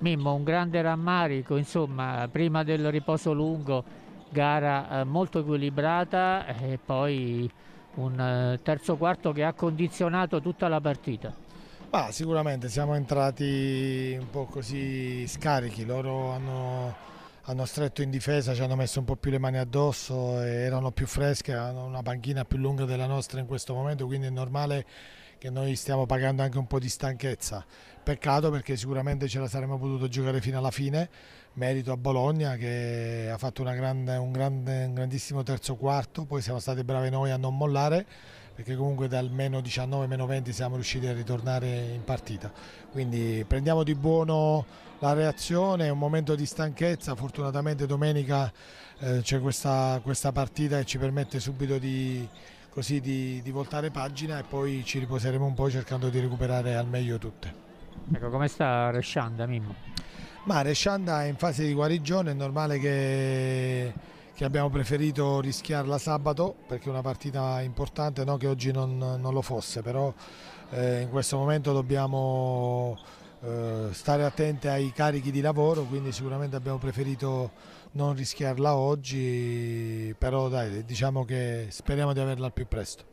Mimmo, un grande rammarico, insomma, prima del riposo lungo, gara eh, molto equilibrata e poi un eh, terzo quarto che ha condizionato tutta la partita. Bah, sicuramente siamo entrati un po' così scarichi, loro hanno, hanno, stretto in difesa, ci hanno messo un po' più le mani addosso, erano più fresche, hanno una panchina più lunga della nostra in questo momento, quindi è normale che noi stiamo pagando anche un po' di stanchezza. Peccato perché sicuramente ce la saremmo potuto giocare fino alla fine, merito a Bologna che ha fatto grande, un, grande, un grandissimo terzo quarto, poi siamo stati bravi noi a non mollare perché comunque dal meno 19 20 siamo riusciti a ritornare in partita quindi prendiamo di buono la reazione è un momento di stanchezza fortunatamente domenica eh, c'è questa, questa partita che ci permette subito di, così di, di voltare pagina e poi ci riposeremo un po' cercando di recuperare al meglio tutte. Ecco, come sta Rescianda, Mimmo? Ma Rescianda è in fase di guarigione, è normale che, che abbiamo preferito rischiarla sabato perché è una partita importante, no che oggi non, non lo fosse, però eh, in questo momento dobbiamo eh, stare attente ai carichi di lavoro, quindi sicuramente abbiamo preferito non rischiarla oggi, però dai, diciamo che speriamo di averla al più presto.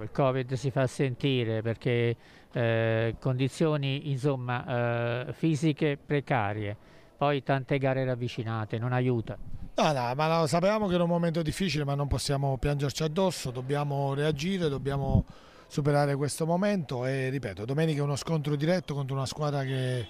Il Covid si fa sentire perché eh, condizioni insomma, eh, fisiche precarie, poi tante gare ravvicinate, non aiuta. No, no, ma lo sapevamo che era un momento difficile, ma non possiamo piangerci addosso, dobbiamo reagire, dobbiamo superare questo momento e ripeto, domenica è uno scontro diretto contro una squadra che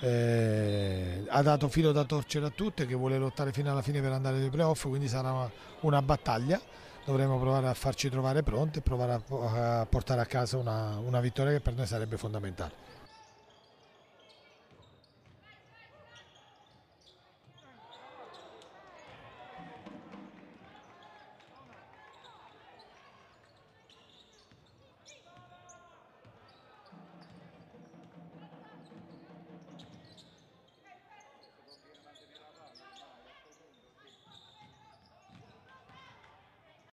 eh, ha dato filo da torcere a tutte, che vuole lottare fino alla fine per andare ai playoff, quindi sarà una, una battaglia dovremo provare a farci trovare pronti e provare a, portare a casa una, una vittoria che per noi sarebbe fondamentale.